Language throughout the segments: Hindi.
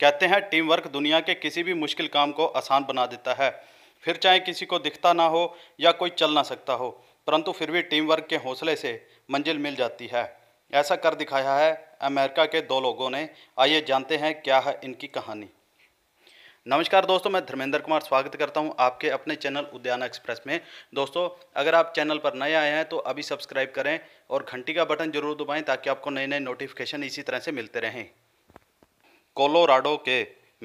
कहते हैं टीम वर्क दुनिया के किसी भी मुश्किल काम को आसान बना देता है फिर चाहे किसी को दिखता ना हो या कोई चल ना सकता हो परंतु फिर भी टीम वर्क के हौसले से मंजिल मिल जाती है ऐसा कर दिखाया है अमेरिका के दो लोगों ने आइए जानते हैं क्या है इनकी कहानी नमस्कार दोस्तों मैं धर्मेंद्र कुमार स्वागत करता हूं आपके अपने चैनल उद्यान एक्सप्रेस में दोस्तों अगर आप चैनल पर नए आए हैं तो अभी सब्सक्राइब करें और घंटी का बटन जरूर दबाएं ताकि आपको नए नए नोटिफिकेशन इसी तरह से मिलते रहें कोलोराडो के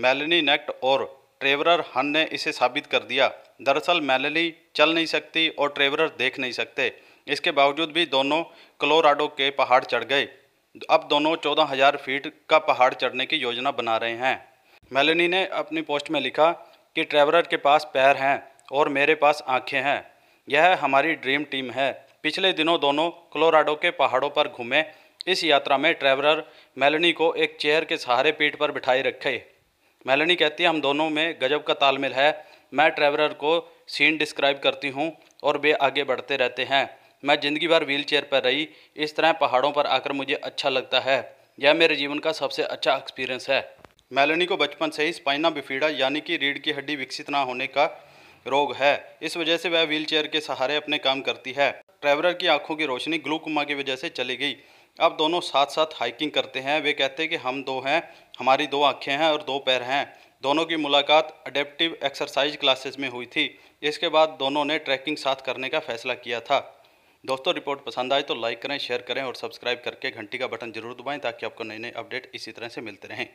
मेलनी नेक्ट और ट्रेवरर हन ने इसे साबित कर दिया दरअसल मेलनी चल नहीं सकती और ट्रेवरर देख नहीं सकते इसके बावजूद भी दोनों कोलोराडो के पहाड़ चढ़ गए अब दोनों चौदह हज़ार फीट का पहाड़ चढ़ने की योजना बना रहे हैं मेलनी ने अपनी पोस्ट में लिखा कि ट्रेवरर के पास पैर हैं और मेरे पास आँखें हैं यह हमारी ड्रीम टीम है पिछले दिनों दोनों कोलोराडो के पहाड़ों पर घूमे इस यात्रा में ट्रैवलर मेलनी को एक चेयर के सहारे पीठ पर बिठाए रखे मेलनी कहती है हम दोनों में गजब का तालमेल है मैं ट्रैवलर को सीन डिस्क्राइब करती हूँ और वे आगे बढ़ते रहते हैं मैं ज़िंदगी भर व्हील चेयर पर रही इस तरह पहाड़ों पर आकर मुझे अच्छा लगता है यह मेरे जीवन का सबसे अच्छा एक्सपीरियंस है मेलनी को बचपन से ही स्पाइना बिफीडा यानी कि रीढ़ की हड्डी विकसित ना होने का रोग है इस वजह से वह व्हील चेयर के सहारे अपने काम करती है ट्रैवलर की आंखों की रोशनी ग्लूकोमा की वजह से चली गई अब दोनों साथ साथ हाइकिंग करते हैं वे कहते हैं कि हम दो हैं हमारी दो आँखें हैं और दो पैर हैं दोनों की मुलाकात अडेप्टिव एक्सरसाइज क्लासेस में हुई थी इसके बाद दोनों ने ट्रैकिंग साथ करने का फैसला किया था दोस्तों रिपोर्ट पसंद आए तो लाइक करें शेयर करें और सब्सक्राइब करके घंटी का बटन जरूर दबाएं ताकि आपको नए नए अपडेट इसी तरह से मिलते रहें